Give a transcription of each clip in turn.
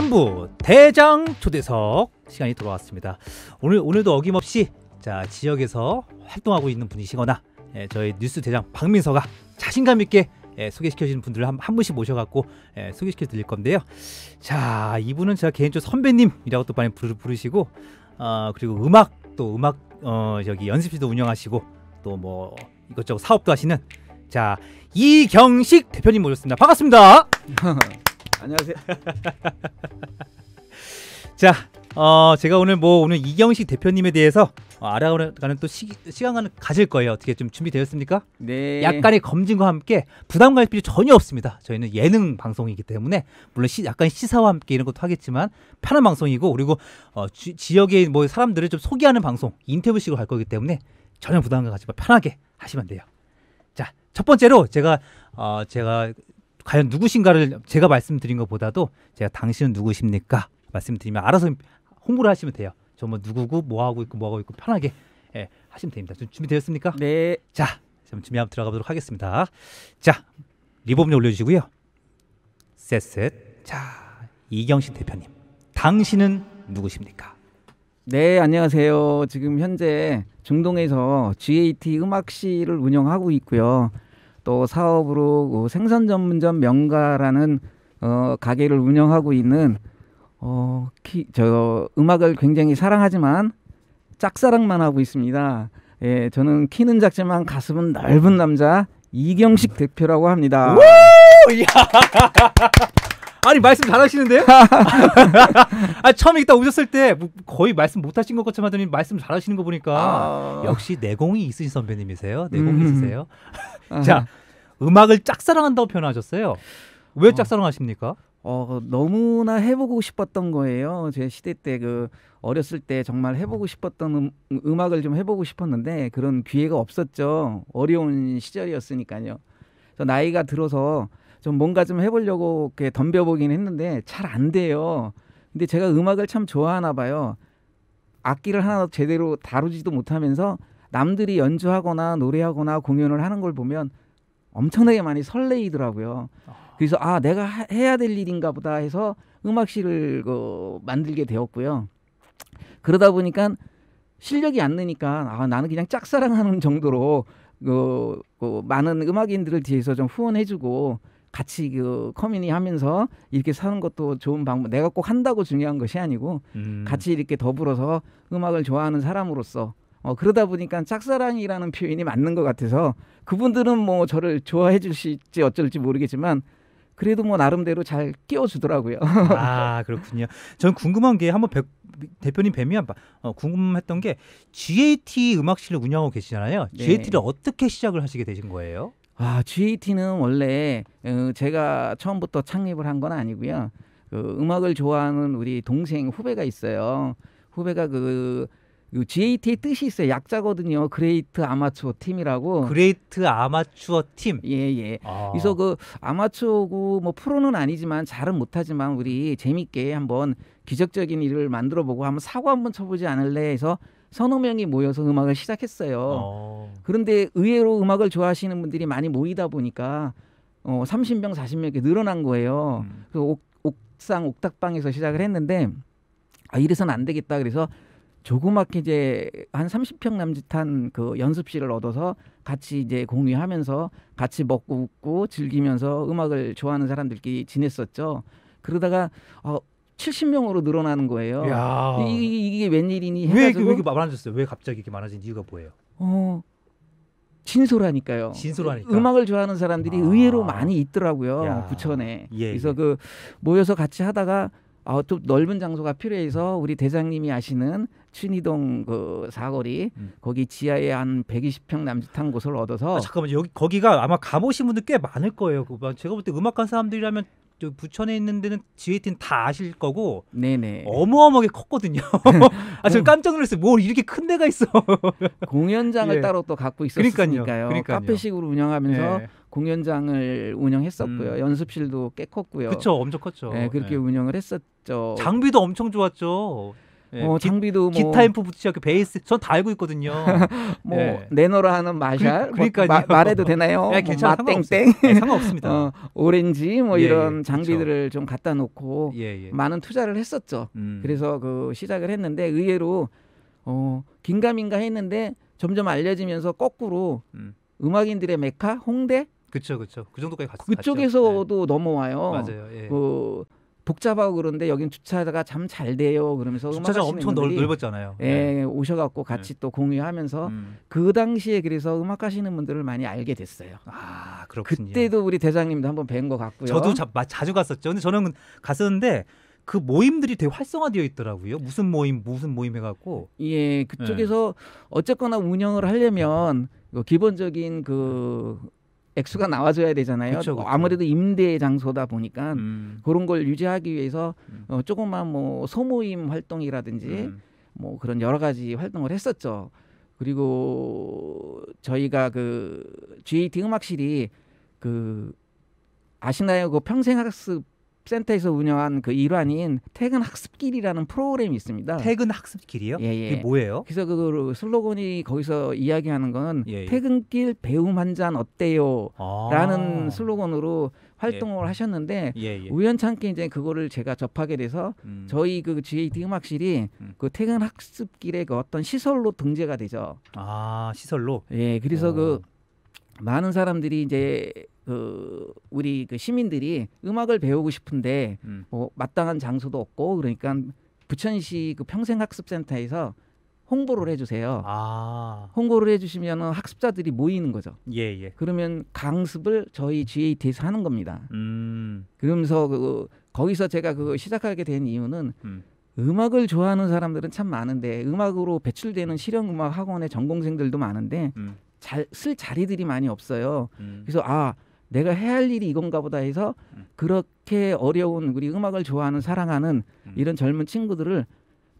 3부 대장 초대석 시간이 돌아왔습니다. 오늘 오늘도 어김없이 자 지역에서 활동하고 있는 분이시거나 예, 저희 뉴스 대장 박민서가 자신감 있게 예, 소개시켜 주는 분들을 한, 한 분씩 모셔갖고 예, 소개시켜 드릴 건데요. 자 이분은 제가 개인적으로 선배님이라고 또 많이 부르, 부르시고 어, 그리고 음악 또 음악 어, 저기 연습실도 운영하시고 또 뭐 이것저것 사업도 하시는 자 이경식 대표님 모셨습니다. 반갑습니다. 안녕하세요. 자, 어, 제가 오늘 뭐 오늘 이경식 대표님에 대해서 어, 알아가는 또 시, 시간을 가질 거예요. 어떻게 좀 준비되었습니까? 네. 약간의 검증과 함께 부담 가 필요 전혀 없습니다. 저희는 예능 방송이기 때문에 물론 시, 약간 시사와 함께 이런 것도 하겠지만 편한 방송이고 그리고 어, 지, 지역의 뭐 사람들을 좀 소개하는 방송 인터뷰식으로 할 거기 때문에 전혀 부담 가지고 편하게 하시면 돼요. 자, 첫 번째로 제가 어, 제가 과연 누구신가를 제가 말씀드린 것보다도 제가 당신은 누구십니까 말씀드리면 알아서 홍보를 하시면 돼요. 저뭐 누구고 뭐 하고 있고 뭐 하고 있고 편하게 예, 하시면 됩니다. 준비되었습니까? 네. 자, 그럼 준비 한번 들어가 보도록 하겠습니다. 자, 리본을 올려주시고요. 셋셋. 자, 이경신 대표님, 당신은 누구십니까? 네, 안녕하세요. 지금 현재 중동에서 GAT 음악실을 운영하고 있고요. 또 사업으로 그 생선 전문점 명가라는 어, 가게를 운영하고 있는 어, 키, 저 음악을 굉장히 사랑하지만 짝사랑만 하고 있습니다. 예, 저는 키는 작지만 가슴은 넓은 남자 이경식 대표라고 합니다. 우! 아니 말씀 잘하시는데요? 아 처음에 일단 오셨을 때 뭐 거의 말씀 못하신 것 같지만 말씀 잘하시는 거 보니까 아... 역시 내공이 있으신 선배님이세요. 음. 내공 있으세요. 아. 자 음악을 짝사랑한다고 표현하셨어요. 왜 어. 짝사랑하십니까? 어, 너무나 해보고 싶었던 거예요. 제 시대 때 그 어렸을 때 정말 해보고 싶었던 음, 악을좀 해보고 싶었는데 그런 기회가 없었죠. 어려운 시절이었으니까요. 나이가 들어서 좀 뭔가 좀 해보려고 이렇게 덤벼보긴 했는데 잘 안 돼요. 근데 제가 음악을 참 좋아하나 봐요. 악기를 하나 제대로 다루지도 못하면서 남들이 연주하거나 노래하거나 공연을 하는 걸 보면 엄청나게 많이 설레이더라고요. 아. 그래서 아 내가 하, 해야 될 일인가 보다 해서 음악실을 그, 만들게 되었고요. 그러다 보니까 실력이 안 느니까 아 나는 그냥 짝사랑하는 정도로 그, 그 많은 음악인들을 뒤에서 좀 후원해주고 같이 그 커뮤니 하면서 이렇게 사는 것도 좋은 방법. 내가 꼭 한다고 중요한 것이 아니고 음. 같이 이렇게 더불어서 음악을 좋아하는 사람으로서 어, 그러다 보니까 짝사랑이라는 표현이 맞는 것 같아서 그분들은 뭐 저를 좋아해 주실지 어쩔지 모르겠지만 그래도 뭐 나름대로 잘 끼워주더라고요. 아 그렇군요. 전 궁금한 게 한번 배, 대표님 뵈면 어, 궁금했던 게 GAT 음악실을 운영하고 계시잖아요. 네. GAT를 어떻게 시작을 하시게 되신 거예요? 아, GAT는 e 원래 어, 제가 처음부터 창립을 한 건 아니고요. 그 음악을 좋아하는 우리 동생 후배가 있어요. 후배가 그, 그 GAT의 e 뜻이 있어요. 약자거든요. 그레이트 아마추어 팀이라고. 그레이트 아마추어 팀. 예, 예. 아. 그래서 그 아마추어고 뭐 프로는 아니지만 잘은 못하지만 우리 재밌게 한번 기적적인 일을 만들어 보고 한번 사고 한번 쳐보지 않을래 해서 서너 명이 모여서 음악을 시작했어요. 어. 그런데 의외로 음악을 좋아하시는 분들이 많이 모이다 보니까 어, 30명, 40명 이렇게 늘어난 거예요. 음. 그 옥, 옥상 옥탑방에서 시작을 했는데 아 이래선 안 되겠다. 그래서 조그맣게 이제 한 30평 남짓한 그 연습실을 얻어서 같이 이제 공유하면서 같이 먹고 웃고 즐기면서 음악을 좋아하는 사람들끼리 지냈었죠. 그러다가 어 70명으로 늘어나는 거예요. 이, 게 이게 웬일이니 해가지고 왜 이렇게 많아졌어요? 왜 갑자기 이렇게 많아진 이유가 뭐예요? 어, 진솔하니까요. 진솔하니까. 음악을 좋아하는 사람들이 아. 의외로 많이 있더라고요. 야. 부천에. 예. 예. 그래서 그 모여서 같이 하다가 아, 좀 넓은 장소가 필요해서 우리 대장님이 아시는 춘희동 그 사거리 음. 거기 지하에 한 120평 남짓한 곳을 얻어서 아, 잠깐만 여기 거기가 아마 가보신 분들 꽤 많을 거예요. 그 제가 볼 때 음악관 사람들이라면 저 부천에 있는 데는 지웨이트는 다 아실 거고 네네. 어마어마하게 컸거든요. 아, 저 깜짝 놀랐어요. 뭘 뭐 이렇게 큰 데가 있어. 공연장을 예. 따로 또 갖고 있었으니까요. 그러니까요. 카페식으로 운영하면서 예. 공연장을 운영했었고요. 음. 연습실도 꽤 컸고요. 그쵸, 엄청 컸죠. 네, 그렇게 예. 운영을 했었죠. 장비도 엄청 좋았죠. 예, 뭐 장비도 기, 뭐 기타 인프 붙이셨고 베이스 전 다 알고 있거든요. 뭐 예. 내너라 하는 마샬 그, 그러니까 뭐, 마, 말해도 되나요? 예, 뭐 괜찮아, 뭐땡땡상어 예, 상관없습니다. 어, 오렌지 뭐 예, 예. 이런 장비들을 그렇좀 갖다 놓고 많은 투자를 했었죠. 음. 그래서 그 시작을 했는데 의외로 어, 긴가민가 했는데 점점 알려지면서 거꾸로 음. 악인들의 메카 홍대 그렇그렇그 정도까지 갔, 그쪽에서도 네. 넘어와요. 맞아요. 그 복잡하고 그런데 여긴 주차가 참 잘 돼요. 그러면서 주차장 엄청 넓, 넓었잖아요. 예, 네. 오셔갖고 같이 네. 또 공유하면서 음. 그 당시에 그래서 음악하시는 분들을 많이 알게 됐어요. 아 그렇군요. 그때도 우리 대장님도 한번 뵌것 같고요. 저도 자, 자주 갔었죠. 근데 저는 갔었는데 그 모임들이 되게 활성화되어 있더라고요. 무슨 모임, 무슨 모임 해갖고. 예, 그쪽에서 네. 어쨌거나 운영을 하려면 그 기본적인 그 액수가 나와줘야 되잖아요. 그쵸, 그쵸. 아무래도 임대 장소다 보니까 음. 그런 걸 유지하기 위해서 음. 어, 조금만 뭐 소모임 활동이라든지 음. 뭐 그런 여러 가지 활동을 했었죠. 그리고 저희가 그 GAT 음악실이 그 아시나요? 그 평생학습 센터에서 운영한 그 일환인 퇴근 학습길이라는 프로그램이 있습니다. 퇴근 학습길이요? 예, 예. 그게 뭐예요? 그래서 그 슬로건이 거기서 이야기하는 건 예, 예. 퇴근길 배움 한 잔 어때요? 아~ 라는 슬로건으로 활동을 예. 하셨는데 예, 예. 우연찮게 이제 그거를 제가 접하게 돼서 음. 저희 그 GAT 음악실이 음. 그 퇴근 학습길에 그 어떤 시설로 등재가 되죠. 아 시설로? 예, 그래서 오. 그 많은 사람들이 이제 그 우리 그 시민들이 음악을 배우고 싶은데 음. 뭐 마땅한 장소도 없고 그러니까 부천시 그 평생학습센터에서 홍보를 해주세요. 아. 홍보를 해주시면 학습자들이 모이는 거죠. 예, 예. 그러면 강습을 저희 GAT에서 하는 겁니다. 음. 그러면서 그 거기서 제가 그 시작하게 된 이유는 음. 음악을 좋아하는 사람들은 참 많은데 음악으로 배출되는 실용음악 학원의 전공생들도 많은데 음. 잘쓸 자리들이 많이 없어요. 음. 그래서 아 내가 해야 할 일이 이건가 보다 해서 음. 그렇게 어려운 우리 음악을 좋아하는 사랑하는 음. 이런 젊은 친구들을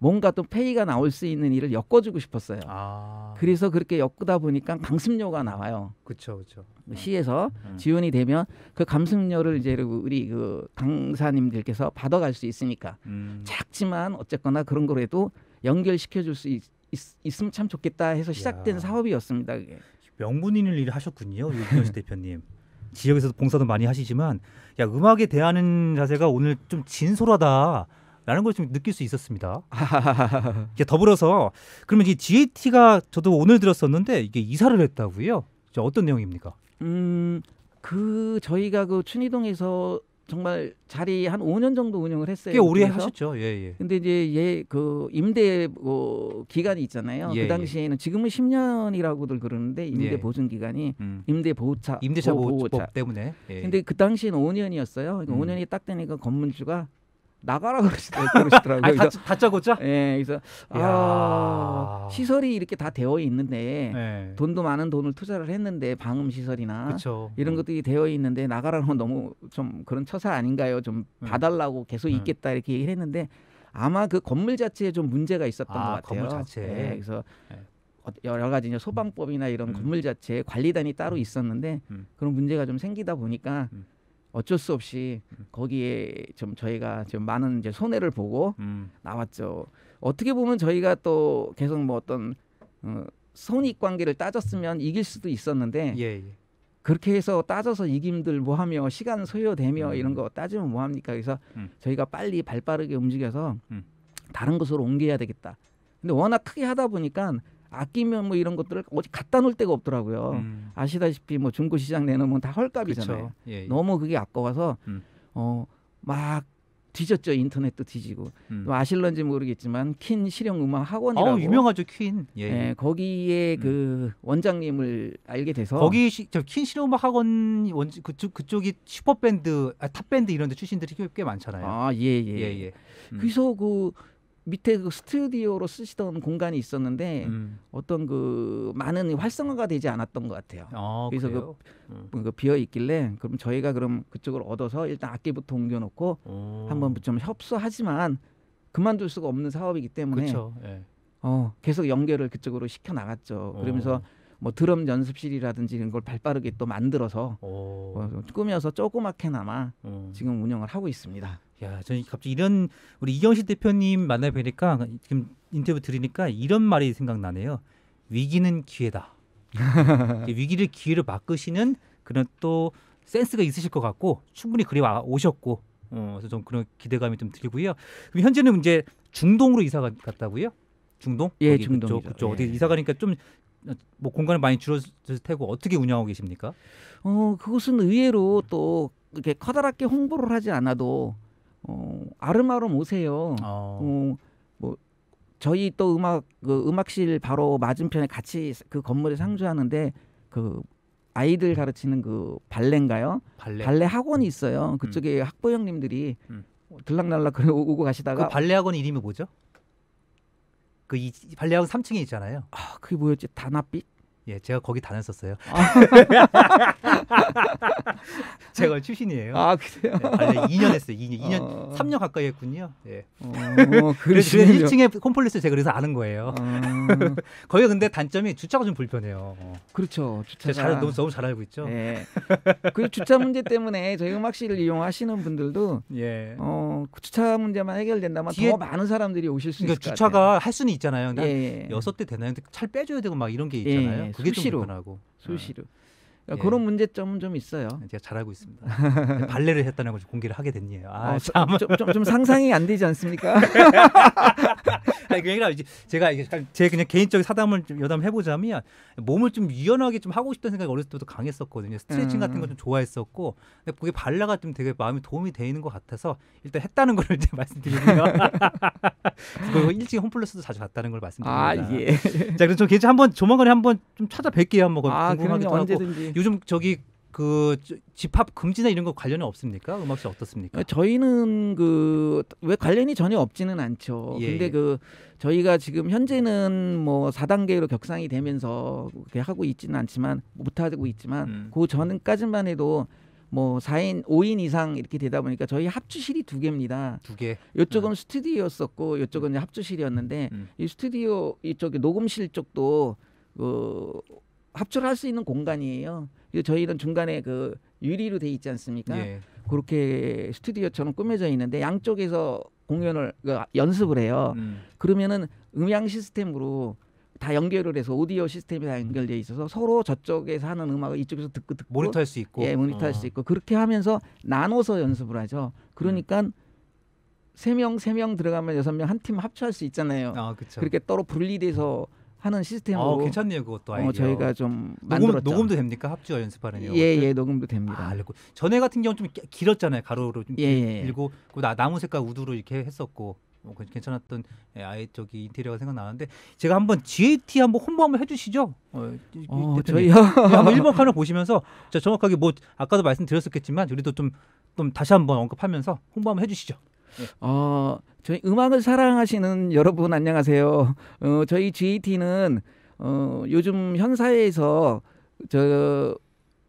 뭔가 또 페이가 나올 수 있는 일을 엮어주고 싶었어요. 아. 그래서 그렇게 엮다 보니까 강습료가 나와요. 그렇죠, 그렇죠. 시에서 음. 지원이 되면 그강습료를 이제 우리 그 강사님들께서 받아갈 수 있으니까 음. 작지만 어쨌거나 그런 거라도 연결시켜 줄 수 있. 있, 으면참 좋겠다 해서 시작된 야. 사업이었습니다. 그게. 명분 있는 일을 하셨군요, 유진영 대표님. 지역에서도 봉사도 많이 하시지만 야 음악에 대하는 자세가 오늘 좀 진솔하다. 라는 걸좀 느낄 수 있었습니다. 이제 더불어서 그러면 이 GAT가 저도 오늘 들었었는데 이게 이사를 했다고요? 어떤 내용입니까? 음, 그 저희가 그 춘희동에서 정말 자리 한 5년 정도 운영을 했어요. 꽤 오래 그래서. 하셨죠. 예, 예. 근데 이제 얘 그 임대 어, 기간이 있잖아요. 예, 그 예. 당시에는 지금은 10년이라고들 그러는데 임대 예. 보증 기간이 음. 임대 보호차 임대차 보호차 때문에. 예, 예. 근데 그 당시에는 5년이었어요. 그러니까 음. 5년이 딱 되니까 건물주가 나가라 그러시, 네, 더라고요 다짜, 다짜고짜? 예, 그래서 아, 시설이 이렇게 다 되어 있는데 네. 돈도 많은 돈을 투자를 했는데 방음 시설이나 그쵸. 이런 음. 것들이 되어 있는데 나가라는 건 너무 좀 그런 처사 아닌가요? 좀 네. 봐달라고 계속 음. 있겠다 이렇게 얘기를 했는데 아마 그 건물 자체에 좀 문제가 있었던 아, 것 같아요. 건물 자체. 예, 그래서 네. 어, 여러 가지 소방법이나 이런 음. 건물 자체에 관리단이 따로 있었는데 음. 그런 문제가 좀 생기다 보니까 음. 어쩔 수 없이 거기에 좀 저희가 좀 많은 이제 손해를 보고 음. 나왔죠. 어떻게 보면 저희가 또 계속 뭐 어떤 어, 손익 관계를 따졌으면 이길 수도 있었는데 예, 예. 그렇게 해서 따져서 이김들 뭐하며 시간 소요되며 음. 이런 거 따지면 뭐합니까? 그래서 음. 저희가 빨리 발빠르게 움직여서 음. 다른 곳으로 옮겨야 되겠다. 근데 워낙 크게 하다 보니까 아끼면 뭐 이런 것들을 어디 갖다 놓을 데가 없더라고요. 음. 아시다시피 뭐 중고 시장 내놓으면 다 헐값이잖아요. 예, 예. 너무 그게 아까워서 음. 어막 뒤졌죠 인터넷도 뒤지고 음. 아실런지 모르겠지만 퀸 실용 음악 학원이라고 아, 유명하죠 퀸. 예. 네, 예 거기에 음. 그 원장님을 알게 돼서 거기 저퀸 실용 음악 학원 원 그쪽 그쪽이 슈퍼 밴드 아, 탑 밴드 이런 데 출신들이 꽤, 꽤 많잖아요. 아예예 예. 예, 예. 음. 그래서 그 밑에 그 스튜디오로 쓰시던 공간이 있었는데 음. 어떤 그 많은 활성화가 되지 않았던 것 같아요. 아, 그래서 그, 음. 그, 비어 있길래 그럼 저희가 그럼 그쪽을 얻어서 일단 악기부터 옮겨놓고 오. 한번 좀 협소하지만 그만둘 수가 없는 사업이기 때문에 예. 어, 계속 연결을 그쪽으로 시켜 나갔죠. 그러면서 오. 뭐 드럼 연습실이라든지 이런 걸 발빠르게 또 만들어서 어, 꾸며서 조그맣게나마 음. 지금 운영을 하고 있습니다. 야, 저는 갑자기 이런 우리 이경식 대표님 만나 뵈니까 지금 인터뷰 들으니까 이런 말이 생각나네요. 위기는 기회다. 위기를 기회로 바꾸시는 그런 또 센스가 있으실 것 같고 충분히 그리와 오셨고 어, 그래서 좀 그런 기대감이 좀 들고요. 그럼 현재는 이제 중동으로 이사 갔다고요? 중동? 예, 중동. 그쪽, 그쪽 예. 어디 이사 가니까 좀 뭐공간을 어, 많이 줄어들 테고 어떻게 운영하고 계십니까? 어, 그것은 의외로 또 이렇게 커다랗게 홍보를 하지 않아도 어, 아름아름 오세요. 어. 어, 뭐 저희 또 음악 그 음악실 바로 맞은편에 같이 그 건물에 음. 상주하는데 그 아이들 가르치는 그 발레인가요? 발레, 발레 학원이 있어요. 음. 그쪽에 음. 학부 형님들이 음. 들락날락 그래 오고 가시다가 그 발레 학원 이름이 뭐죠? 그 이, 발레 학원 3층에 있잖아요. 아, 그게 뭐였지? 다나빛 예, 제가 거기 다녔었어요. 아. 제가 출신이에요. 아, 그래요? 네, 아니, 2년 했어요. 2년, 2년 어... 3년 가까이 했군요. 예. 어, 그래서 1층에 콤플렉스 제가 그래서 아는 거예요. 어... 거기 근데 단점이 주차가 좀 불편해요. 그렇죠. 주차가 잘, 너무, 너무 잘 알고 있죠. 예. 그 주차 문제 때문에 저희 음악실을 이용하시는 분들도 예. 어, 그 주차 문제만 해결된다면 뒤에... 더 많은 사람들이 오실 수 그러니까 있을 것 같아요. 주차가 할 수는 있잖아요. 근데 예, 6대 예. 되나요? 근데 차를 빼줘야 되고 막 이런 게 예, 있잖아요. 예. 그게 수시로, 좀 불편하고. 네. 수시로. 네. 그 그런 문제점은 좀 있어요. 예, 제가 잘하고 있습니다. 발레를 했다는 걸 공개를 하게 됐네요. 아, 어, 좀, 좀, 좀, 상상이 안 되지 않습니까? 아니 그냥 이제 제가 제 그냥 개인적인 사담을 좀 여담 해보자면 몸을 좀 유연하게 좀 하고 싶다는 생각이 어렸을 때부터 강했었거든요. 스트레칭 같은 음. 걸좀 좋아했었고, 근데 그게 발레가 좀 되게 마음에 도움이 되는 것 같아서 일단 했다는 걸 이제 말씀드리고요. 그리고 일찍 홈플러스도 자주 갔다는 걸 말씀드립니다. 아 예. 자 그럼 좀 개인 한번 조만간에 한 번 좀 찾아뵐게요. 한번 아, 궁금하기도 하고. 언제든지. 요즘 저기 그 집합 금지나 이런 거 관련이 없습니까? 음악실 어떻습니까? 저희는 그 왜 관련이 전혀 없지는 않죠. 예. 근데 예. 그 저희가 지금 현재는 뭐 4단계로 격상이 되면서 그렇게 하고 있지는 않지만 못 하고 있지만 음. 그 전까지만 해도 뭐 4인 5인 이상 이렇게 되다 보니까 저희 합주실이 두 개입니다. 두 개. 이쪽은 음. 스튜디오였었고 요쪽은 합주실이었는데 음. 이 스튜디오 이쪽에 녹음실 쪽도 그 합출할 수 있는 공간이에요. 저희는 중간에 그 유리로 돼 있지 않습니까? 예. 그렇게 스튜디오처럼 꾸며져 있는데 양쪽에서 공연을 그, 연습을 해요. 음. 그러면은 음향 시스템으로 다 연결을 해서 오디오 시스템이 다 연결돼 있어서 서로 저쪽에서 하는 음악을 이쪽에서 듣고 듣고 모니터할 수 있고 예 모니터할 어. 수 있고 그렇게 하면서 나눠서 연습을 하죠. 그러니까 세명세 음. 명 들어가면 여섯 명 한 팀 합쳐할 수 있잖아요. 아, 그렇게 따로 분리돼서 하는 시스템으로 어, 괜찮네요 그것도 어, 아이디어. 어, 저희가 좀 만들었죠. 녹음, 녹음도 됩니까 합주와 연습하는 예예 예, 녹음도 됩니다. 아, 그고 전에 같은 경우 좀 길었잖아요 가로로 좀 예, 예, 예. 길고 그 나, 무 색깔 우드로 이렇게 했었고 뭐 괜찮았던 예, 아예 저기 인테리어가 생각나는데 제가 한번 GAT 한번 홍보 한번 해주시죠. 어, 어 저희요. 한번 1번 칸을 보시면서 정확하게 뭐 아까도 말씀드렸었겠지만 우리도 좀, 좀 다시 한번 언급하면서 홍보 한번 해주시죠. 예. 어, 저희 음악을 사랑하시는 여러분 안녕하세요. 어, 저희 GAT는 어, 요즘 현사회에서 저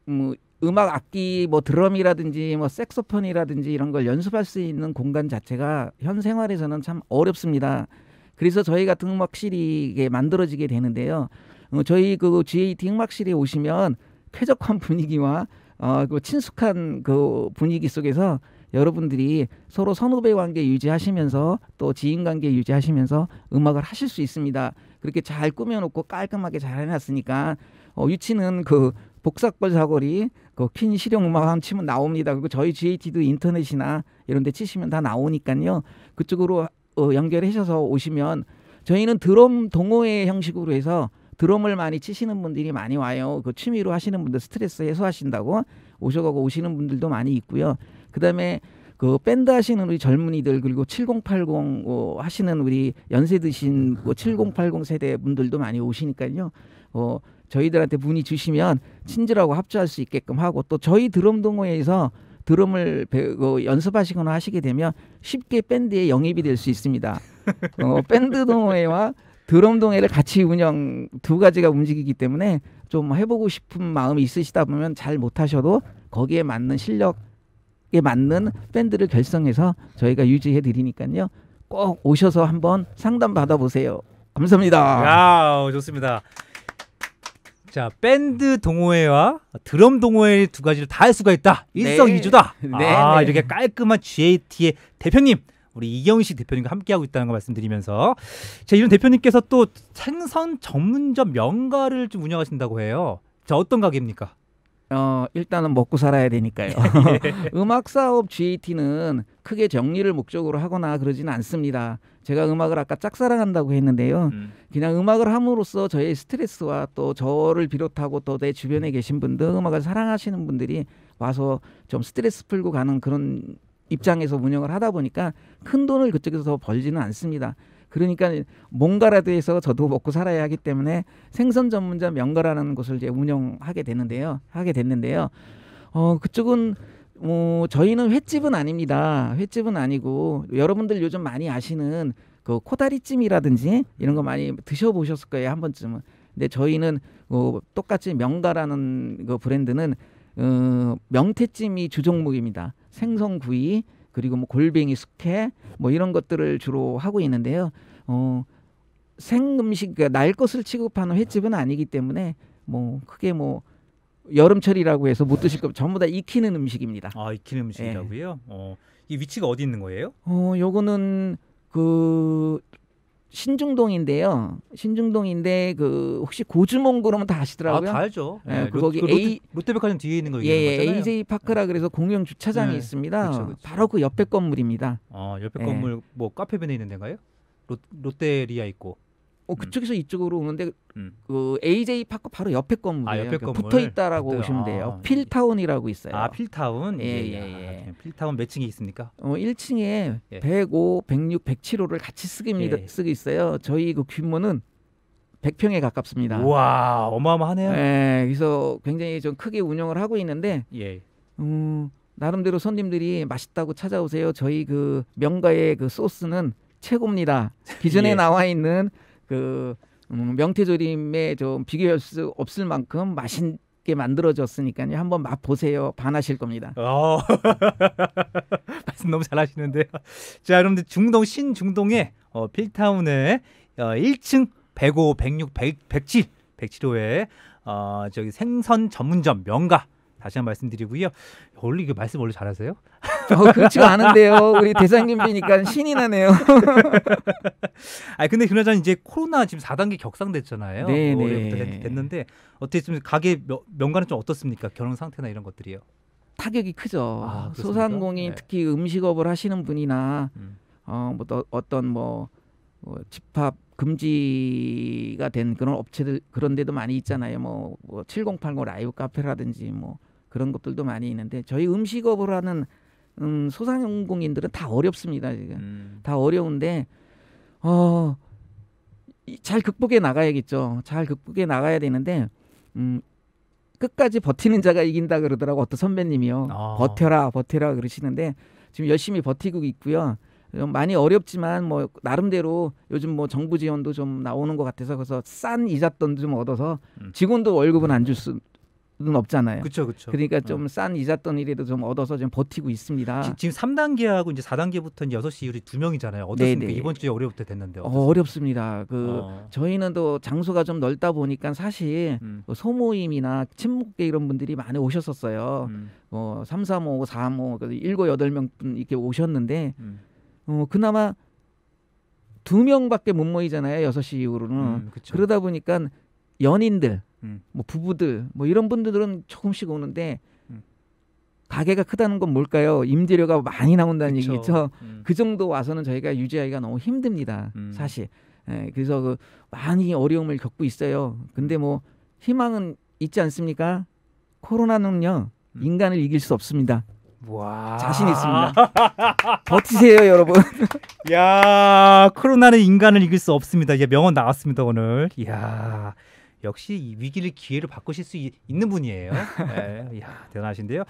음, 음악 악기 뭐 드럼이라든지 뭐 색소폰이라든지 이런 걸 연습할 수 있는 공간 자체가 현 생활에서는 참 어렵습니다. 그래서 저희 같은 음악실이 게 만들어지게 되는데요. 어, 저희 그 GAT 음악실에 오시면 쾌적한 분위기와 어, 그 친숙한 그 분위기 속에서 여러분들이 서로 선후배 관계 유지하시면서 또 지인 관계 유지하시면서 음악을 하실 수 있습니다. 그렇게 잘 꾸며놓고 깔끔하게 잘 해놨으니까 어, 유치는 그 복사골 사거리 그 퀸 실용 음악 한 치면 나옵니다. 그리고 저희 GAT도 인터넷이나 이런 데 치시면 다 나오니까요. 그쪽으로 어, 연결하셔서 오시면 저희는 드럼 동호회 형식으로 해서 드럼을 많이 치시는 분들이 많이 와요. 그 취미로 하시는 분들 스트레스 해소하신다고 오셔가고 오시는 분들도 많이 있고요. 그다음에 그 밴드 하시는 우리 젊은이들 그리고 7080 어, 뭐 하시는 우리 연세 드신 뭐7080 그 세대 분들도 많이 오시니까요. 어 저희들한테 문의 주시면 친절하고 합주할 수 있게끔 하고 또 저희 드럼 동호회에서 드럼을 배우고 그 연습하시거나 하시게 되면 쉽게 밴드에 영입이 될 수 있습니다. 어, 밴드 동호회와 드럼 동호회를 같이 운영 두 가지가 움직이기 때문에 좀 해보고 싶은 마음이 있으시다 보면 잘 못하셔도 거기에 맞는 실력 에 맞는 밴드를 결성해서 저희가 유지해 드리니까요. 꼭 오셔서 한번 상담 받아 보세요. 감사합니다. 야, 좋습니다. 자, 밴드 동호회와 드럼 동호회 두 가지를 다 할 수가 있다. 네. 일석이조다. 네. 아, 네. 이렇게 깔끔한 GAT의 대표님 우리 이경식 대표님과 함께하고 있다는 거 말씀드리면서 자 이런 대표님께서 또 생선 전문점 명가를 좀 운영하신다고 해요. 자 어떤 가게입니까? 어, 일단은 먹고 살아야 되니까요. 예. 음악 사업 GAT는 크게 정리를 목적으로 하거나 그러지는 않습니다. 제가 음악을 아까 짝사랑한다고 했는데요. 음. 그냥 음악을 함으로써 저의 스트레스와 또 저를 비롯하고 또 내 주변에 음. 계신 분들, 음악을 사랑하시는 분들이 와서 좀 스트레스 풀고 가는 그런 입장에서 운영을 하다 보니까 큰 돈을 그쪽에서 벌지는 않습니다. 그러니까 뭔가라도 해서 저도 먹고 살아야 하기 때문에 생선 전문점 명가라는 곳을 이제 운영하게 되는데요. 하게 됐는데요. 어, 그쪽은 뭐 저희는 횟집은 아닙니다. 횟집은 아니고 여러분들 요즘 많이 아시는 그 코다리찜이라든지 이런 거 많이 드셔보셨을 거예요 한 번쯤은. 근데 저희는 어, 똑같이 명가라는 그 브랜드는 어, 명태찜이 주종목입니다. 생선구이, 그리고 뭐 골뱅이 숙회 뭐 이런 것들을 주로 하고 있는데요. 어, 생 음식 그러니까 날 것을 취급하는 횟집은 아니기 때문에 뭐 크게 뭐 여름철이라고 해서 못 드실 거 전부 다 익히는 음식입니다. 아 익히는 음식이라고요? 예. 어, 이 위치가 어디 있는 거예요? 어, 요거는 그 신중동인데요. 신중동인데 그 혹시 고주몽 그러면 다 아시더라고요. 아, 다 알죠. 예, 네, 그 거기 그 A 롯데백화점 뒤에 있는 거예요. 예, 예, AJ 파크라 그래서 공용 주차장이 네. 있습니다. 그쵸, 그쵸. 바로 그 옆에 건물입니다. 아, 옆에 예. 건물 뭐 카페변에 있는 데가요? 롯데리아 있고. 어, 음. 그쪽에서 이쪽으로 오는데 음. 그 AJ 파크 바로 옆에 건물이에요. 아, 옆에 그러니까 건물. 붙어 있다라고 그때, 보시면 돼요. 아, 예. 필타운이라고 있어요. 아 필타운. 예예 예 예. 아, 예, 예, 필타운 몇 층에 있습니까? 어 1층에 예. 105, 106, 107호를 같이 쓰깁니다. 쓰고 있어요. 저희 그 규모는 100평에 가깝습니다. 와 어마어마하네요. 예, 그래서 굉장히 좀 크게 운영을 하고 있는데 예. 음, 나름대로 손님들이 맛있다고 찾아오세요. 저희 그 명가의 그 소스는 최고입니다. 기존에 예. 나와 있는 그 음, 명태조림에 좀 비교할 수 없을 만큼 맛있게 만들어졌으니까요. 한번 맛 보세요. 반하실 겁니다. 어. 말씀 너무 잘하시는데요. 자, 여러분들 중동 신중동의 어, 필타운의 어, 1층 105, 106, 100, 107, 107호에 어, 저기 생선 전문점 명가 다시 한번 말씀드리고요. 원래 이게 말씀 원래 잘하세요? 어, 그렇지가 않은데요. 우리 대장님이니까 신이 나네요. 아 근데 김회장 그 이제 코로나 지금 4단계 격상됐잖아요. 네, 뭐 네. 올해부터 네. 됐는데 어떻게 좀 가게 명가는 좀 어떻습니까? 결혼 상태나 이런 것들이요. 타격이 크죠. 아, 소상공인 네. 특히 음식업을 하시는 분이나 음. 어, 뭐 어떤 뭐, 뭐 집합 금지가 된 그런 업체들 그런 데도 많이 있잖아요. 뭐, 뭐7089 라이브 카페라든지 뭐 그런 것들도 많이 있는데 저희 음식업을 하는 음, 소상공인들은 다 어렵습니다 지금 음. 다 어려운데 어, 잘 극복해 나가야겠죠. 잘 극복해 나가야 되는데 음, 끝까지 버티는 자가 이긴다 그러더라고 어떤 선배님이요. 아. 버텨라 버텨라 그러시는데 지금 열심히 버티고 있고요. 많이 어렵지만 뭐 나름대로 요즘 뭐 정부 지원도 좀 나오는 것 같아서 그래서 싼 이자돈도 좀 얻어서 음. 직원도 월급은 안줄수 는 없잖아요. 그렇죠, 그렇죠. 그러니까 좀싼 어. 이자 돈이라도 좀 얻어서 좀 버티고 있습니다. 지, 금 3단계하고 이제 4단계부터 이제 6시 이후로 두 명이잖아요. 어떻습니까? 네네. 이번 주에 어려울 때 됐는데 어, 렵습니다그 어. 저희는 또 장소가 좀 넓다 보니까 사실 음. 뭐 소모임이나 친목계 이런 분들이 많이 오셨었어요. 음. 뭐 3, 3, 5, 4, 5, 그래서 7, 8명 분 이렇게 오셨는데 음. 어, 그나마 두 명밖에 못 모이잖아요. 6시 이후로는. 음, 그러다 보니까 연인들 음. 뭐 부부들 뭐 이런 분들은 조금씩 오는데 음. 가게가 크다는 건 뭘까요? 임대료가 많이 나온다는 그쵸. 얘기죠. 음. 그 정도 와서는 저희가 유지하기가 너무 힘듭니다. 음. 사실. 에, 예, 그래서 그 많이 어려움을 겪고 있어요. 근데 뭐 희망은 있지 않습니까? 코로나는요 음. 인간을 이길 수 없습니다. 와. 자신 있습니다. 버티세요, 여러분. 야, 코로나는 인간을 이길 수 없습니다. 이제 명언 나왔습니다, 오늘. 야. 역시 이 위기를 기회로 바꾸실 수 있, 는 분이에요. 네. 야 대단하신데요.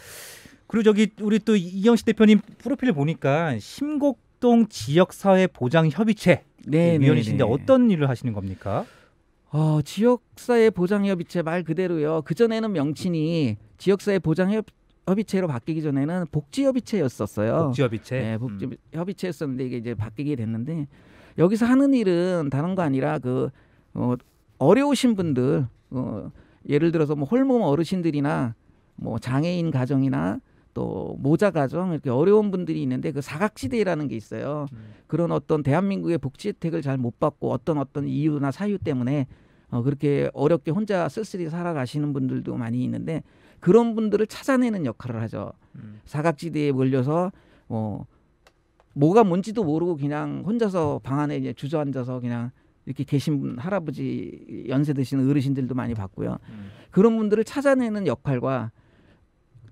그리고 저기 우리 또 이영식 대표님 프로필을 보니까 심곡동 지역사회 보장 협의체 네, 네, 위원이신데 네, 어떤 일을 하시는 겁니까? 어, 지역사회 보장협의체 말 그대로요. 그 전에는 명칭이 지역사회 보장협의체로 바뀌기 전에는 복지협의체였었어요. 복지협의체. 네, 복지협의체였었는데 음. 이게 이제 바뀌게 됐는데 여기서 하는 일은 다른 거 아니라 그 어, 어려우신 분들 어, 예를 들어서 뭐 홀몸 어르신들이나 뭐 장애인 가정이나 또 모자 가정 이렇게 어려운 분들이 있는데 그 사각지대라는 게 있어요. 음. 그런 어떤 대한민국의 복지 혜택을 잘 못 받고 어떤 어떤 이유나 사유 때문에 어, 그렇게 어렵게 혼자 쓸쓸히 살아가시는 분들도 많이 있는데 그런 분들을 찾아내는 역할을 하죠. 음. 사각지대에 몰려서 뭐 뭐가 뭔지도 모르고 그냥 혼자서 방 안에 이제 주저앉아서 그냥 이렇게 계신 분 할아버지 연세 드신 어르신들도 많이 봤고요. 음. 그런 분들을 찾아내는 역할과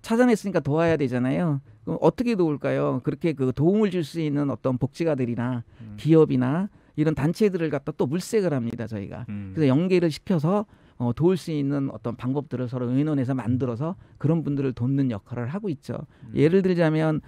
찾아냈으니까 도와야 되잖아요. 그럼 어떻게 도울까요? 그렇게 그 도움을 줄 수 있는 어떤 복지가들이나 음. 기업이나 이런 단체들을 갖다 또 물색을 합니다 저희가. 음. 그래서 연계를 시켜서 어, 도울 수 있는 어떤 방법들을 서로 의논해서 만들어서 그런 분들을 돕는 역할을 하고 있죠. 음. 예를 들자면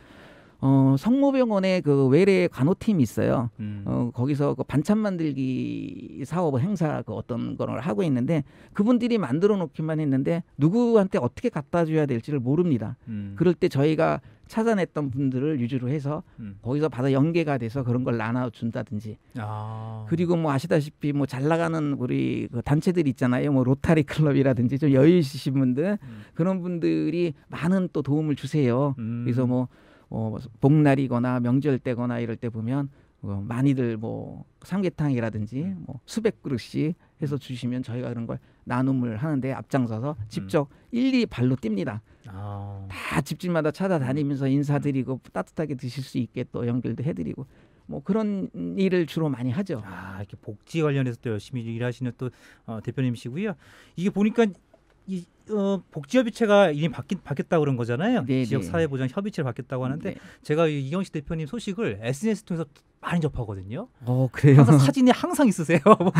어, 성모병원에 그 외래 간호팀이 있어요. 음. 어, 거기서 그 반찬 만들기 사업 행사 그 어떤 걸 하고 있는데 그분들이 만들어 놓기만 했는데 누구한테 어떻게 갖다 줘야 될지를 모릅니다. 음. 그럴 때 저희가 찾아냈던 분들을 유주로 해서 음. 거기서 받아 연계가 돼서 그런 걸 나눠 준다든지 아. 그리고 뭐 아시다시피 뭐잘 나가는 우리 그 단체들 있잖아요 뭐 로타리 클럽이라든지 좀 여유 있으신 분들 음. 그런 분들이 많은 또 도움을 주세요 음. 그래서 뭐 어, 뭐 복날이거나 명절 때거나 이럴 때 보면 어, 많이들 뭐 삼계탕이라든지 음. 뭐 수백 그릇씩 해서 주시면 저희가 그런 걸 나눔을 하는데 앞장서서 음. 직접 음. 일리 발로 뜁니다. 아. 다 집집마다 찾아다니면서 음. 인사드리고 따뜻하게 드실 수 있게 또 연결도 해드리고 뭐 그런 일을 주로 많이 하죠. 아 이렇게 복지 관련해서 또 열심히 일하시는 또 어, 대표님이시고요. 이게 보니까 이 어, 복지협의체가 이미 바뀌, 바뀌었다고 그런 거잖아요. 네네. 지역사회보장협의체를 바뀌었다고 하는데 네. 제가 이경식 대표님 소식을 SNS 통해서 많이 접하거든요. 어, 그래요? 항상 사진이 항상 있으세요. 뭐, 뭐,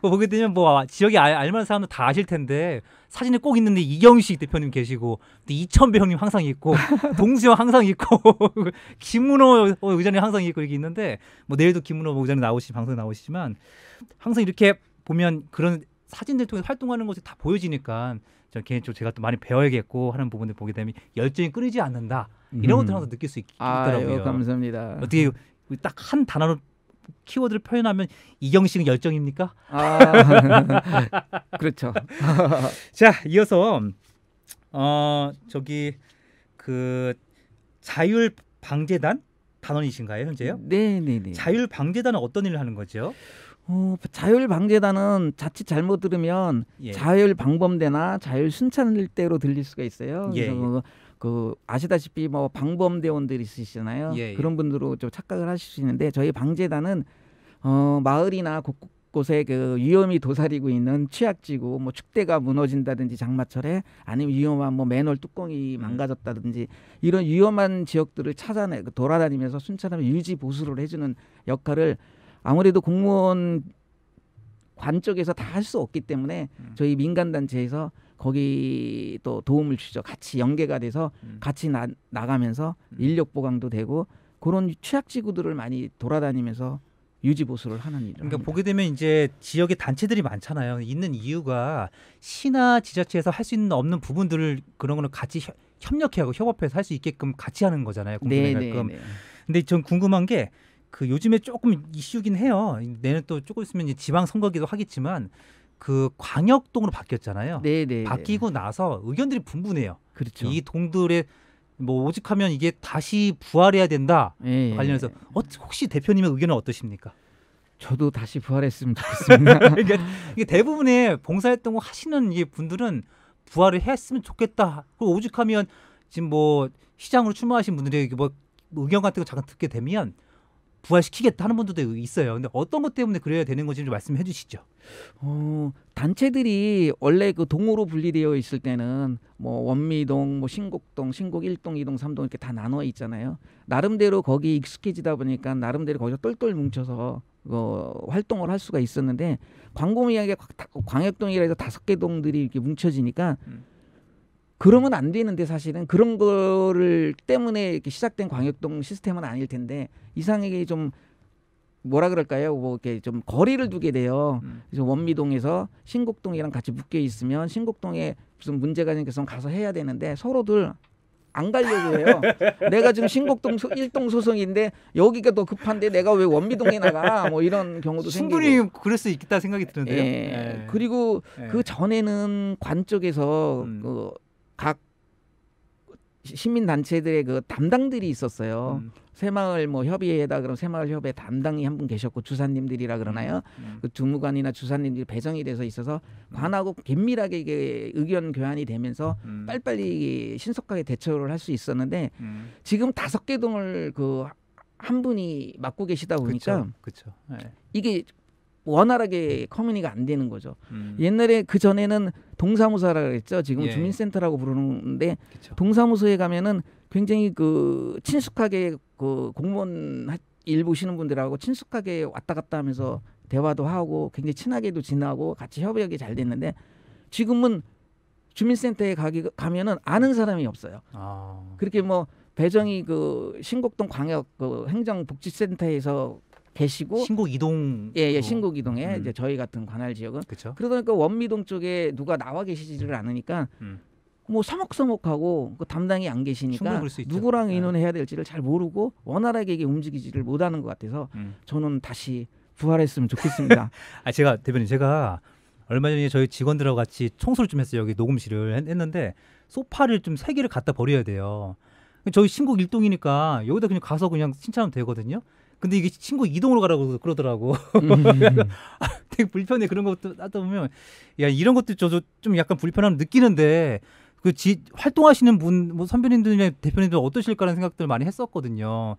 뭐, 보게 되면 뭐 아, 지역에 알, 알만한 사람도 다 아실 텐데 사진에 꼭 있는데 이경식 대표님 계시고 이천배 형님 항상 있고 동수형 항상 있고 김문호 의장님 항상 있고 이렇게 있는데 뭐 내일도 김문호 뭐 의장님 나오시 방송 나오시지만 항상 이렇게 보면 그런 사진들 통해 서 활동하는 것이 다 보여지니까 저 개인적으로 제가 또 많이 배워야겠고 하는 부분을 보게 되면 열정이 끊이지 않는다 이런 음. 것들 항상 느낄 수 있, 더라고요 감사합니다. 어떻게 딱 한 단어로 키워드를 표현하면 이경식은 열정입니까? 아, 그렇죠. 자, 이어서 어 저기 그 자율 방재단 단원이신가요, 현재요? 네, 네, 네. 자율 방재단은 어떤 일을 하는 거죠? 어, 자율 방제단은 자칫 잘못 들으면 예. 자율 방범대나 자율 순찰대로 들릴 수가 있어요. 예. 그래서 예. 그, 그 아시다시피 뭐 방범대원들 있으시잖아요. 예. 예. 그런 분들로 좀 착각을 하실 수 있는데 저희 방제단은 어, 마을이나 곳곳에 그 위험이 도사리고 있는 취약지구, 뭐 축대가 무너진다든지 장마철에 아니면 위험한 뭐 맨홀 뚜껑이 음. 망가졌다든지 이런 위험한 지역들을 찾아내 돌아다니면서 순찰하며 유지 보수를 해주는 역할을 음. 아무래도 공무원 관 쪽에서 다 할 수 없기 때문에 음. 저희 민간 단체에서 거기 또 도움을 주죠. 같이 연계가 돼서 음. 같이 나, 나가면서 음. 인력 보강도 되고 그런 취약 지구들을 많이 돌아다니면서 유지 보수를 하는 일. 그러니까 합니다. 보게 되면 이제 지역의 단체들이 많잖아요. 있는 이유가 시나 지자체에서 할 수 있는 없는 부분들을 그런 거는 같이 협력해하고 협업해서 할 수 있게끔 같이 하는 거잖아요. 공존해게끔. 네, 네, 네. 근데 전 궁금한 게그 요즘에 조금 이슈긴 해요. 내년 또 조금 있으면 이제 지방 선거기도 하겠지만 그 광역동으로 바뀌었잖아요. 네네. 네, 네. 바뀌고 나서 의견들이 분분해요. 그렇죠. 이 동들의 뭐 오직하면 이게 다시 부활해야 된다 예, 예, 예, 관련해서 어, 혹시 대표님의 의견은 어떠십니까? 저도 다시 부활했으면 좋겠습니다. 그러니까 이게 대부분의 봉사활동 하시는 이 분들은 부활을 했으면 좋겠다. 그리고 오직하면 지금 뭐 시장으로 출마하신 분들의 뭐 의견 같은 거 잠깐 듣게 되면 부활시키겠다 하는 분들도 있어요. 근데 어떤 것 때문에 그래야 되는 건지 좀 말씀해 주시죠. 어, 단체들이 원래 그 동으로 분리되어 있을 때는 뭐 원미동, 뭐 신곡동, 신곡 일동이동삼동 이렇게 다 나눠 있잖아요. 나름대로 거기 익숙해지다 보니까 나름대로 거기서 똘똘 뭉쳐서 어, 활동을 할 수가 있었는데 광고미학의 광역동이라 해서 다섯 개 동들이 이렇게 뭉쳐지니까 음. 그러면 안 되는데 사실은 그런 거를 때문에 이렇게 시작된 광역동 시스템은 아닐 텐데 이상하게 좀 뭐라 그럴까요? 뭐 이렇게 좀 거리를 두게 돼요. 음. 그래서 원미동에서 신곡동이랑 같이 묶여 있으면 신곡동에 무슨 문제가 생겨서 가서 해야 되는데 서로들 안 가려고 해요. 내가 지금 신곡동 소, 1동 소송인데 여기가 더 급한데 내가 왜 원미동에 나가? 뭐 이런 경우도 충분히 생기고. 그럴 수 있겠다 생각이 드는데요. 예. 예. 그리고 예. 그 전에는 관 쪽에서 음. 그각 시민 단체들의 그 담당들이 있었어요. 음. 새마을 뭐 협의회다 그럼 새마을 협의 담당이 한 분 계셨고 주사님들이라 그러나요? 음, 음. 그 주무관이나 주사님들이 배정이 돼서 있어서 음. 관하고 긴밀하게 이게 의견 교환이 되면서 음. 빨리빨리 신속하게 대처를 할 수 있었는데 음. 지금 다섯 개 동을 그 한 분이 맡고 계시다 보니까 그쵸, 그쵸. 네. 이게 원활하게 음. 커뮤니가 안 되는 거죠. 음. 옛날에 그 전에는 동사무소라고 랬죠 지금 예. 주민센터라고 부르는데 그쵸. 동사무소에 가면은 굉장히 그 친숙하게 그 공무원 일 보시는 분들하고 친숙하게 왔다 갔다 하면서 대화도 하고 굉장히 친하게도 지나고 같이 협력이 잘 됐는데 지금은 주민센터에 가기 가면은 아는 사람이 없어요. 아. 그렇게 뭐 배정이 그 신곡동 광역 그 행정복지센터에서 계시고 신곡 이동 예예 예, 예 어. 신곡 이동에 음. 이제 저희 같은 관할 지역은 그쵸? 그러다 보니까 원미동 쪽에 누가 나와 계시지를 않으니까 음. 뭐 서먹서먹하고 그 담당이 안 계시니까 누구랑 네. 의논해야 될지를 잘 모르고 원활하게 이게 움직이지를 못하는 것 같아서 음. 저는 다시 부활했으면 좋겠습니다. 아 제가 대변인 제가 얼마 전에 저희 직원들하고 같이 청소를 좀 했어요 여기 녹음실을 했, 는데 소파를 좀 세 개를 갖다 버려야 돼요. 저희 신곡 일동이니까 여기다 그냥 가서 그냥 칭찬하면 되거든요. 근데 이게 친구 이동으로 가라고 그러더라고. 음. 아, 되게 불편해 그런 것도 하다 보면 야 이런 것도 저도 좀 약간 불편함 을 느끼는데 그 지, 활동하시는 분, 뭐 선배님들이나 대표님들 어떠실까라는 생각들 많이 했었거든요.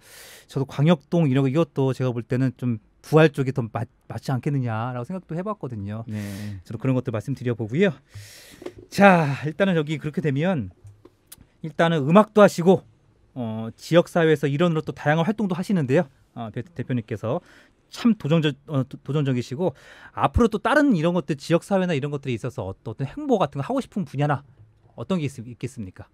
저도 광역동 이런 거 이것도 제가 볼 때는 좀 부활 쪽이 더 맞, 맞지 않겠느냐라고 생각도 해봤거든요. 네. 저도 그런 것들 말씀드려 보고요. 자, 일단은 여기 그렇게 되면 일단은 음악도 하시고 어, 지역 사회에서 이런으로 또 다양한 활동도 하시는데요. 어, 대표님께서 참 도전적 어, 도전적이시고 앞으로 또 다른 이런 것들 지역 사회나 이런 것들이 있어서 어떤, 어떤 행보 같은 거 하고 싶은 분야나 어떤 게 있, 겠습니까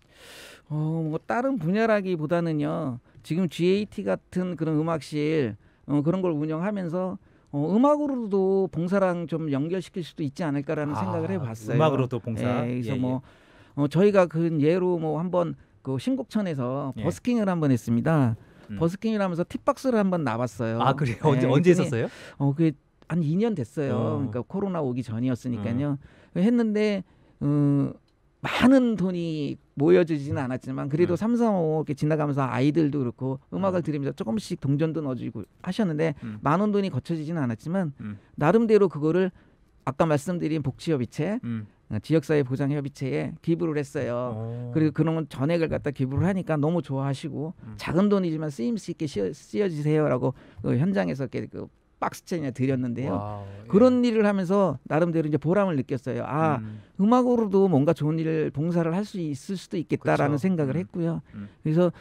어, 뭐 다른 분야라기보다는요. 지금 GAT 같은 그런 음악실 어, 그런 걸 운영하면서 어, 음악으로도 봉사랑 좀 연결시킬 수도 있지 않을까라는 아, 생각을 해봤어요. 음악으로도 봉사. 예, 그래서 예, 뭐 예. 어, 저희가 그 예로 뭐 한번 그 신곡천에서 예. 버스킹을 한번 했습니다. 음. 버스킹을 하면서 팁박스를 한번 나왔어요아 그래요? 네, 언제 언제 했었어요? 어 그게 한 2년 됐어요. 어. 그러니까 코로나 오기 전이었으니까요. 음. 어. 했는데 음, 많은 돈이 모여지지는 않았지만 그래도 음. 삼삼오오 이렇게 지나가면서 아이들도 그렇고 음악을 어. 들으면서 조금씩 동전도 넣어주고 하셨는데 음. 만원 돈이 거쳐지지는 않았지만 음. 나름대로 그거를 아까 말씀드린 복지협의체 어, 지역사회 보장 협의체에 기부를 했어요. 오. 어. 그리고 그놈은 전액을 갖다 기부를 하니까 너무 좋아하시고 음. 작은 돈이지만 쓰임수 있게 쓰여, 쓰여지세요라고그 현장에서 이렇게 그 박스 채인에 드렸는데요. 와우, 예. 그런 일을 하면서 나름대로 이제 보람을 느꼈어요. 아 음. 악으로도 뭔가 좋은 일을 봉사를 할 수 있을 수도 있겠다라는 그쵸. 생각을 음. 했고요. 음. 그래서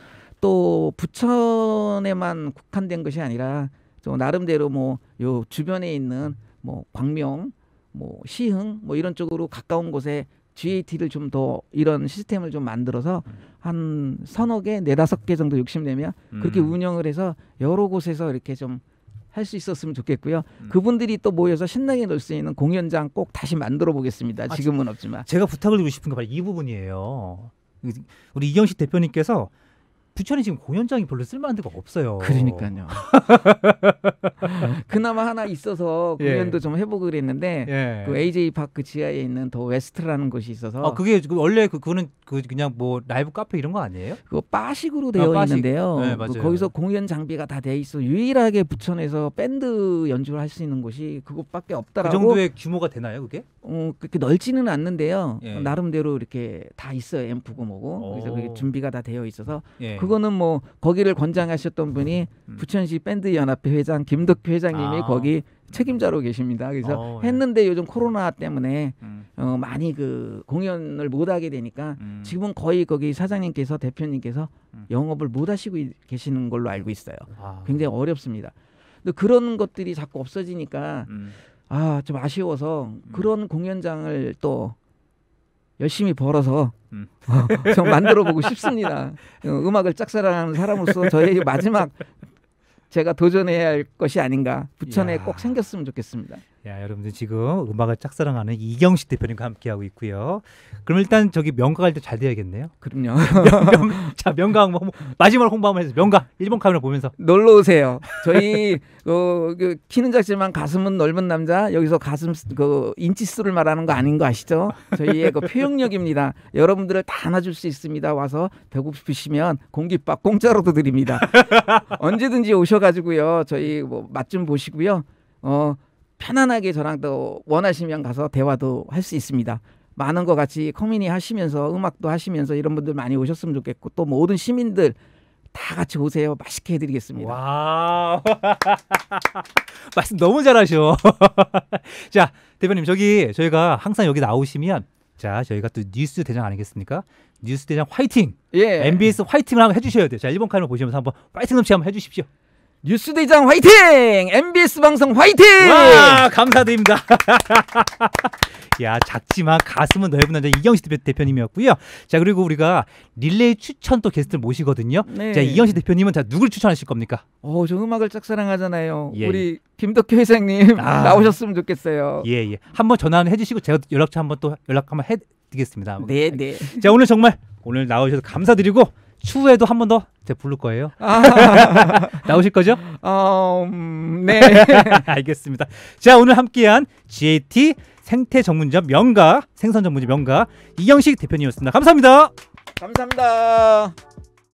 또 부천에만 국한된 것이 아니라 좀 나름대로 뭐요 주변에 있는 뭐 광명 뭐 시흥 뭐 이런 쪽으로 가까운 곳에 GAT를 좀 더 이런 시스템을 좀 만들어서 음. 한 서너 개, 네다섯 개 정도 욕심내면 그렇게 음. 운영을 해서 여러 곳에서 이렇게 좀 할 수 있었으면 좋겠고요. 음. 그분들이 또 모여서 신나게 놀 수 있는 공연장 꼭 다시 만들어 보겠습니다. 아, 지금은 아, 없지만 제가 부탁을 드리고 싶은 게 바로 이 부분이에요. 우리 이경식 대표님께서 부천이 지금 공연장이 별로 쓸만한 데가 없어요. 그러니까요. 그나마 하나 있어서 공연도 예. 좀 해보고 그랬는데 예. 그 AJ 파크 지하에 있는 더 웨스트라는 곳이 있어서 아 그게 그 원래 그, 그거는 그 그냥 뭐 라이브 카페 이런 거 아니에요? 그거 빠식으로 아, 되어 아, 바식. 있는데요. 네, 그 거기서 공연 장비가 다 돼 있어 유일하게 부천에서 밴드 연주를 할 수 있는 곳이 그곳밖에 없다라고. 그 정도의 규모가 되나요, 그게? 어, 그렇게 넓지는 않는데요. 예. 나름대로 이렇게 다 있어요. 앰프고 뭐고. 그래서 그게 준비가 다 되어 있어서 예. 그거는 뭐 거기를 권장하셨던 분이 음. 음. 부천시 밴드 연합회 회장 김덕규 회장님이 아. 거기 책임자로 계십니다. 그래서 어, 예. 했는데 요즘 코로나 때문에 음. 어, 많이 그 공연을 못 하게 되니까 음. 지금은 거의 거기 사장님께서 대표님께서 음. 영업을 못 하시고 계시는 걸로 알고 있어요. 아. 굉장히 어렵습니다. 근데 그런 것들이 자꾸 없어지니까 음. 아, 좀 아쉬워서 음. 그런 공연장을 또 열심히 벌어서 음. 어, 좀 만들어 보고 싶습니다. 어, 음악을 짝사랑하는 사람으로서 저의 마지막 제가 도전해야 할 것이 아닌가 부천에 이야. 꼭 생겼으면 좋겠습니다. 야, 여러분들 지금 음악을 짝사랑하는 이경식 대표님과 함께하고 있고요. 그럼 일단 저기 명가 갈 때 잘 돼야겠네요. 그럼요. 명, 명, 자, 명가 홍보, 마지막 으 홍보 한번 해서 명가 일본 카메라 보면서 놀러 오세요. 저희 어, 그, 키는 작지만 가슴은 넓은 남자 여기서 가슴 그 인치수를 말하는 거 아닌 거 아시죠? 저희의 그 표현력입니다. 여러분들을 다 안아줄 수 있습니다. 와서 배고프시면 공깃밥 공짜로도 드립니다. 언제든지 오셔가지고요. 저희 뭐맛좀 보시고요. 어. 편안하게 저랑 또 원하시면 가서 대화도 할 수 있습니다. 많은 것 같이 커뮤니 하시면서 음악도 하시면서 이런 분들 많이 오셨으면 좋겠고 또 모든 시민들 다 같이 오세요. 맛있게 해드리겠습니다. 와 말씀 너무 잘하셔. 자 대표님 저기 저희가 항상 여기 나오시면 자 저희가 또 뉴스 대장 아니겠습니까? 뉴스 대장 화이팅. 예. MBS 화이팅을 한번 해주셔야 돼요. 자 1번 칸을 보시면서 한번 파이팅 넘치 한번 해주십시오. 뉴스대장 화이팅! MBS 방송 화이팅! 와 감사드립니다. 야 작지만 가슴은 넓은 남자 이경식 대표, 님이었고요자 그리고 우리가 릴레이 추천 또 게스트를 모시거든요. 네. 자 이경식 대표님은 자 누굴 추천하실 겁니까? 어저 음악을 짝사랑하잖아요. 예. 우리 김덕현 회장님 아. 나오셨으면 좋겠어요. 예예 예. 한번 전화 해주시고 제가 연락처 한번 또 연락 한번 해드리겠습니다. 네네. 네. 자 오늘 정말 오늘 나오셔서 감사드리고 추후에도 한 번 더 부를 거예요. 아. 나오실 거죠? 어, 음, 네. 알겠습니다. 자, 오늘 함께한 GAT 생태 전문점 명가, 생선 전문점 명가 이경식 대표님이었습니다. 감사합니다. 감사합니다.